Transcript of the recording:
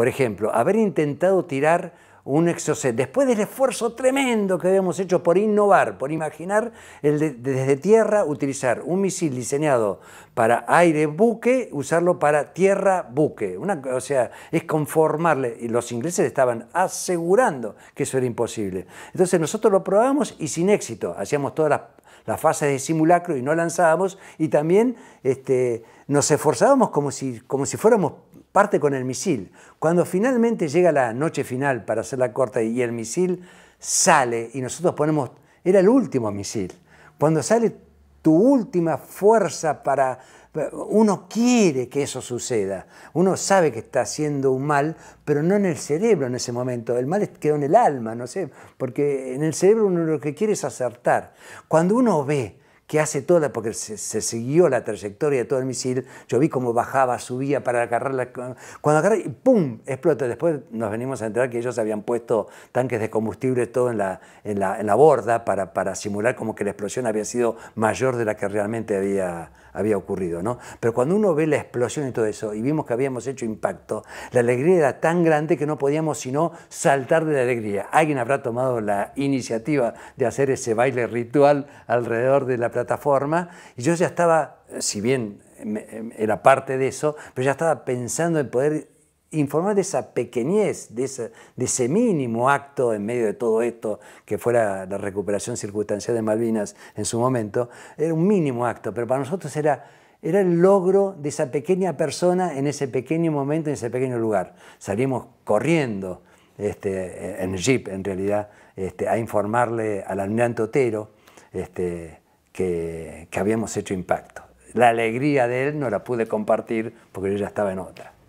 Por ejemplo, haber intentado tirar un exocet, después del esfuerzo tremendo que habíamos hecho por innovar, por imaginar el desde tierra utilizar un misil diseñado para aire-buque, usarlo para tierra-buque. O sea, es conformarle. Y los ingleses estaban asegurando que eso era imposible. Entonces nosotros lo probamos y sin éxito. Hacíamos todas las, fases de simulacro y no lanzábamos. Y también este, nos esforzábamos como si, como si fuéramos parte con el misil. Cuando finalmente llega la noche final para hacer la corta y el misil sale y nosotros ponemos, era el último misil. Cuando sale tu última fuerza para... Uno quiere que eso suceda, uno sabe que está haciendo un mal, pero no en el cerebro en ese momento, el mal quedó en el alma, no sé, porque en el cerebro uno lo que quiere es acertar. Cuando uno ve que hace toda, porque se, siguió la trayectoria de todo el misil, yo vi cómo bajaba, subía para agarrarla, cuando agarra y ¡pum! explota. Después nos venimos a enterar que ellos habían puesto tanques de combustible todo en la, en la, borda para, para, simular como que la explosión había sido mayor de la que realmente había, había ocurrido. ¿no? Pero cuando uno ve la explosión y todo eso, y vimos que habíamos hecho impacto, la alegría era tan grande que no podíamos sino saltar de la alegría. Alguien habrá tomado la iniciativa de hacer ese baile ritual alrededor de la plataforma y yo ya estaba, si bien era parte de eso, pero ya estaba pensando en poder informar de esa pequeñez, de ese, de ese, mínimo acto en medio de todo esto que fuera la recuperación circunstancial de Malvinas en su momento, era un mínimo acto, pero para nosotros era, era el logro de esa pequeña persona en ese pequeño momento, en ese pequeño lugar. Salimos corriendo este, en jeep, en realidad, este, a informarle al almirante Otero, este, que, habíamos hecho impacto. La alegría de él no la pude compartir porque yo ya estaba en otra.